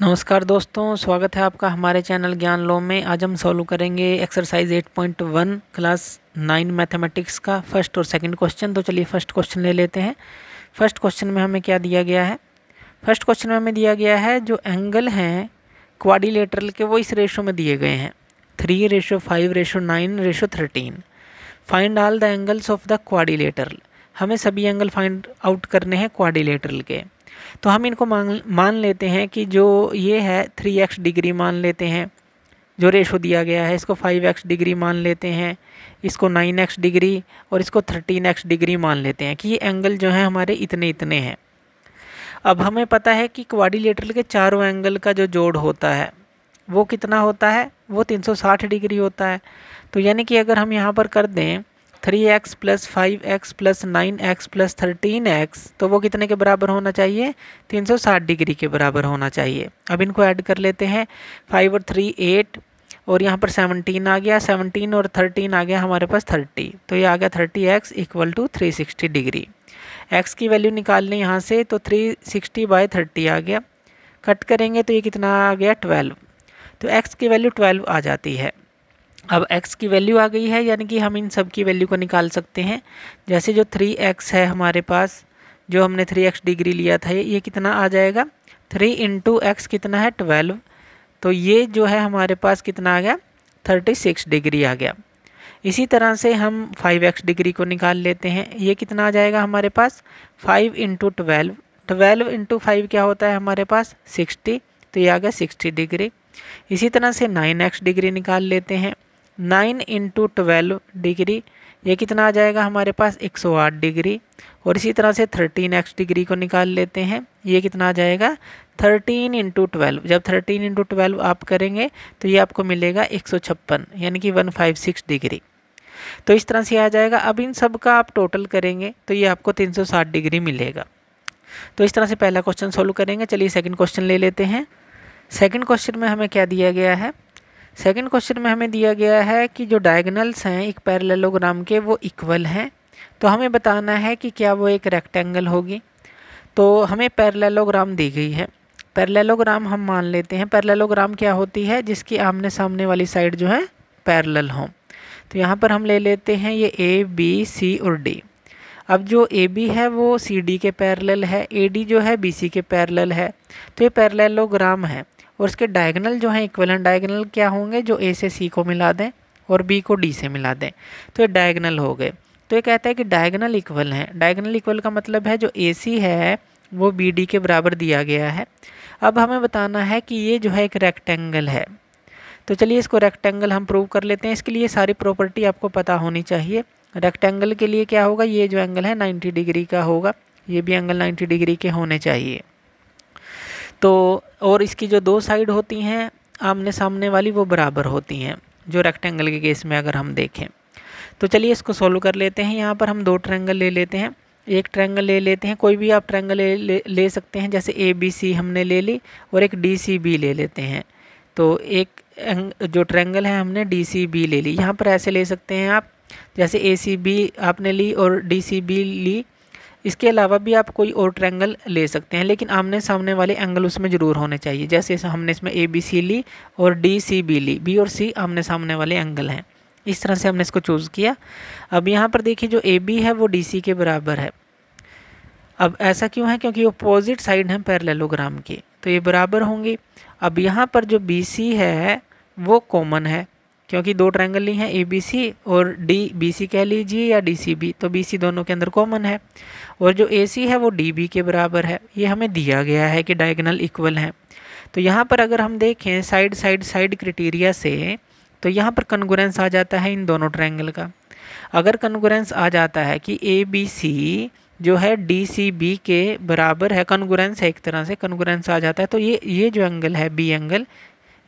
नमस्कार दोस्तों स्वागत है आपका हमारे चैनल ज्ञान लो में आज हम सॉल्व करेंगे एक्सरसाइज 8.1 क्लास 9 मैथमेटिक्स का फर्स्ट और सेकंड क्वेश्चन तो चलिए फर्स्ट क्वेश्चन ले लेते हैं फर्स्ट क्वेश्चन में हमें क्या दिया गया है फर्स्ट क्वेश्चन में हमें दिया गया है जो एंगल हैं क्वाडिलेटरल के वो इस रेशो में दिए गए हैं three ratio five ratio nine ratio thirteen find all the angles of the quadrilateral हमें सभी एंगल फाइंड आउट करने हैं क्वाडिलेटरल के तो हम इनको मांग मान लेते हैं कि जो ये है थ्री एक्स डिग्री मान लेते हैं जो रेशो दिया गया है इसको फाइव एक्स डिग्री मान लेते हैं इसको नाइन एक्स डिग्री और इसको थर्टीन एक्स डिग्री मान लेते हैं कि ये एंगल जो है हमारे इतने इतने हैं अब हमें पता है कि क्वाडिलेटरल के चारों एंगल का जो जोड़ होता है वो कितना होता है वो 360 डिग्री होता है तो यानी कि अगर हम यहाँ पर कर दें three x plus five x plus nine x plus thirteen x तो वो कितने के बराबर होना चाहिए तीन सौ साठ डिग्री के बराबर होना चाहिए अब इनको ऐड कर लेते हैं फाइव और थ्री एट और यहाँ पर सेवनटीन आ गया सेवनटीन और थर्टीन आ गया हमारे पास थर्टी तो ये आ गया thirty x equal to three sixty degree x की वैल्यू निकाल लें यहाँ से तो थ्री सिक्सटी बाई थर्टी आ गया कट करेंगे तो ये कितना आ गया ट्वेल्व तो एक्स की वैल्यू ट्वेल्व आ जाती है अब x की वैल्यू आ गई है यानी कि हम इन सब की वैल्यू को निकाल सकते हैं जैसे जो थ्री एक्स है हमारे पास जो हमने थ्री एक्स डिग्री लिया था ये कितना आ जाएगा थ्री इंटू एक्स कितना है ट्वेल्व तो ये जो है हमारे पास कितना आ गया थर्टी सिक्स डिग्री आ गया इसी तरह से हम फाइव एक्स डिग्री को निकाल लेते हैं ये कितना आ जाएगा हमारे पास five into twelve twelve into five क्या होता है हमारे पास सिक्सटी तो ये आ गया सिक्सटी डिग्री इसी तरह से नाइन एक्स डिग्री निकाल लेते हैं नाइन इंटू ट्वेल्व डिग्री ये कितना आ जाएगा हमारे पास 108 डिग्री और इसी तरह से थर्टीन एक्स डिग्री को निकाल लेते हैं ये कितना आ जाएगा 13 इंटू ट्वेल्व जब 13 इंटू ट्वेल्व आप करेंगे तो ये आपको मिलेगा एक यानी कि 156 डिग्री तो इस तरह से आ जाएगा अब इन सब का आप टोटल करेंगे तो ये आपको 360 डिग्री मिलेगा तो इस तरह से पहला क्वेश्चन सॉल्व करेंगे चलिए सेकंड क्वेश्चन ले लेते हैं सेकंड क्वेश्चन में हमें क्या दिया गया है सेकंड क्वेश्चन में हमें दिया गया है कि जो डायगनल्स हैं एक पैरेललोग्राम के वो इक्वल हैं तो हमें बताना है कि क्या वो एक रेक्टेंगल होगी तो हमें पैरेललोग्राम दी गई है पैरेललोग्राम हम मान लेते हैं पैरेललोग्राम क्या होती है जिसकी आमने सामने वाली साइड जो है पैरेलल हो तो यहाँ पर हम ले लेते हैं ये ए बी सी और डी अब जो ए बी है वो सी डी के पैरेलल है ए डी जो है बी सी के पैरेलल है तो ये पैरेललोग्राम है और इसके डायगनल जो हैं इक्वलन डायगनल क्या होंगे जो ए से सी को मिला दें और बी को डी से मिला दें तो ये डायगनल हो गए तो ये कहता है कि डायगनल इक्वल है डायगनल इक्वल का मतलब है जो ए सी है वो बी डी के बराबर दिया गया है अब हमें बताना है कि ये जो है एक रेक्टेंगल है तो चलिए इसको रेक्टेंगल हम प्रूव कर लेते हैं इसके लिए सारी प्रॉपर्टी आपको पता होनी चाहिए रेक्टेंगल के लिए क्या होगा ये जो एंगल है 90 डिग्री का होगा ये भी एंगल 90 डिग्री के होने चाहिए तो और इसकी जो दो साइड होती हैं आमने सामने वाली वो बराबर होती हैं जो रेक्टेंगल के केस में अगर हम देखें तो चलिए इसको सॉल्व कर लेते हैं यहाँ पर हम दो ट्रैंगल ले लेते हैं एक ट्रैंगल ले लेते हैं कोई भी आप ट्रैंगल ले, ले, ले सकते हैं जैसे ए बी सी हमने ले ली और एक डी सी बी ले लेते हैं तो एक जो ट्रैंगल है हमने डी सी बी ले ली यहाँ पर ऐसे ले सकते हैं आप जैसे ए सी बी आपने ली और डी सी बी ली इसके अलावा भी आप कोई और ट्रैंगल ले सकते हैं लेकिन आमने सामने वाले एंगल उसमें ज़रूर होने चाहिए जैसे हमने इसमें ए बी सी ली और डी सी बी ली बी और सी आमने सामने वाले एंगल हैं इस तरह से हमने इसको चूज़ किया अब यहाँ पर देखिए जो ए बी है वो डी सी के बराबर है अब ऐसा क्यों है क्योंकि अपोजिट साइड हैं पैरेललोग्राम की तो ये बराबर होंगी अब यहाँ पर जो बी सी है वो कॉमन है क्योंकि दो ट्रायंगल ली हैं ए बी सी और डी बी सी कह लीजिए या डी सी बी तो बी सी दोनों के अंदर कॉमन है और जो ए सी है वो डी बी के बराबर है ये हमें दिया गया है कि डायगनल इक्वल हैं तो यहाँ पर अगर हम देखें साइड साइड साइड क्रिटीरिया से तो यहाँ पर कन्गोरेंस आ जाता है इन दोनों ट्रायंगल का अगर कन्गोरेंस आ जाता है कि ए बी सी जो है डी सी बी के बराबर है कन्गोरेंस है एक तरह से कन्गोरेंस आ जाता है तो ये ये जो एंगल है बी एंगल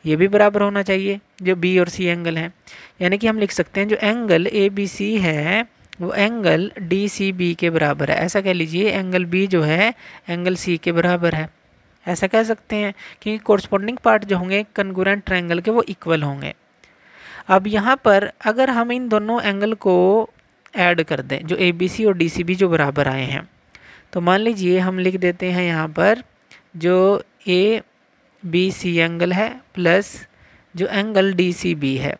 ये भी बराबर होना चाहिए जो बी और सी एंगल है यानी कि हम लिख सकते हैं जो एंगल ए बी सी है वो एंगल डी सी बी के बराबर है ऐसा कह लीजिए एंगल बी जो है एंगल सी के बराबर है ऐसा कह सकते हैं क्योंकि कोरस्पोंडिंग पार्ट जो होंगे कन्गूरेंट ट्रैंगल के वो इक्वल होंगे अब यहाँ पर अगर हम इन दोनों एंगल को ऐड कर दें जो ए बी सी और डी सी बी जो बराबर आए हैं तो मान लीजिए हम लिख देते हैं यहाँ पर जो ए बी सी एंगल है प्लस जो एंगल डी सी बी है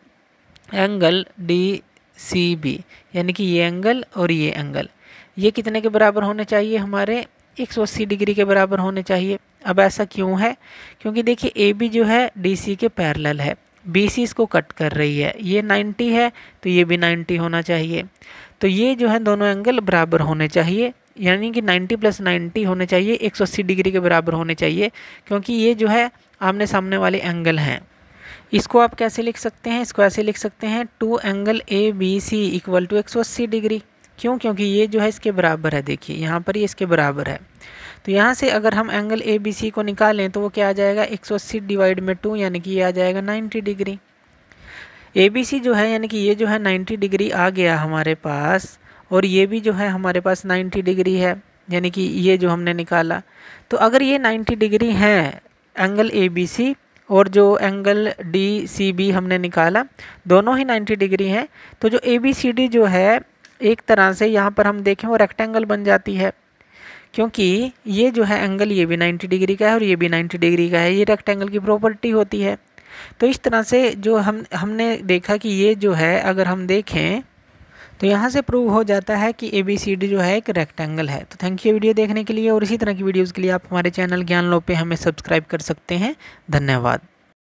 एंगल डी सी बी यानी कि ये एंगल और ये एंगल ये कितने के बराबर होने चाहिए हमारे 180 डिग्री के बराबर होने चाहिए अब ऐसा क्यों है क्योंकि देखिए ए बी जो है डी सी के पैरल है सी को कट कर रही है ये 90 है तो ये भी 90 होना चाहिए तो ये जो है दोनों एंगल बराबर होने चाहिए यानी कि 90 प्लस 90 होने चाहिए 180 डिग्री के बराबर होने चाहिए क्योंकि ये जो है आमने सामने वाले एंगल हैं इसको आप कैसे लिख सकते हैं इसको ऐसे लिख सकते हैं two angle A B C equal to एक डिग्री क्यों क्योंकि ये जो है इसके बराबर है देखिए यहाँ पर ये इसके बराबर है तो यहाँ से अगर हम एंगल ए बी सी को निकालें तो वो क्या आ जाएगा एक सौ अस्सी डिवाइड में टू यानी कि ये आ जाएगा ninety degree A B C जो है यानी कि ये जो है नाइन्टी डिग्री आ गया हमारे पास और ये भी जो है हमारे पास नाइन्टी डिग्री है यानी कि ये जो हमने निकाला तो अगर ये नाइन्टी डिग्री हैं एंगल ए बी सी और जो एंगल डी सी बी हमने निकाला दोनों ही नाइन्टी डिग्री हैं तो जो ए बी सी डी जो है एक तरह से यहाँ पर हम देखें वो रेक्टेंगल बन जाती है क्योंकि ये जो है एंगल ये भी 90 डिग्री का है और ये भी 90 डिग्री का है ये रेक्टेंगल की प्रॉपर्टी होती है तो इस तरह से जो हम हमने देखा कि ये जो है अगर हम देखें तो यहाँ से प्रूव हो जाता है कि ए बी सी डी जो है एक रेक्टेंगल है तो थैंक यू वीडियो देखने के लिए और इसी तरह की वीडियोज़ के लिए आप हमारे चैनल ज्ञान लो पे हमें सब्सक्राइब कर सकते हैं धन्यवाद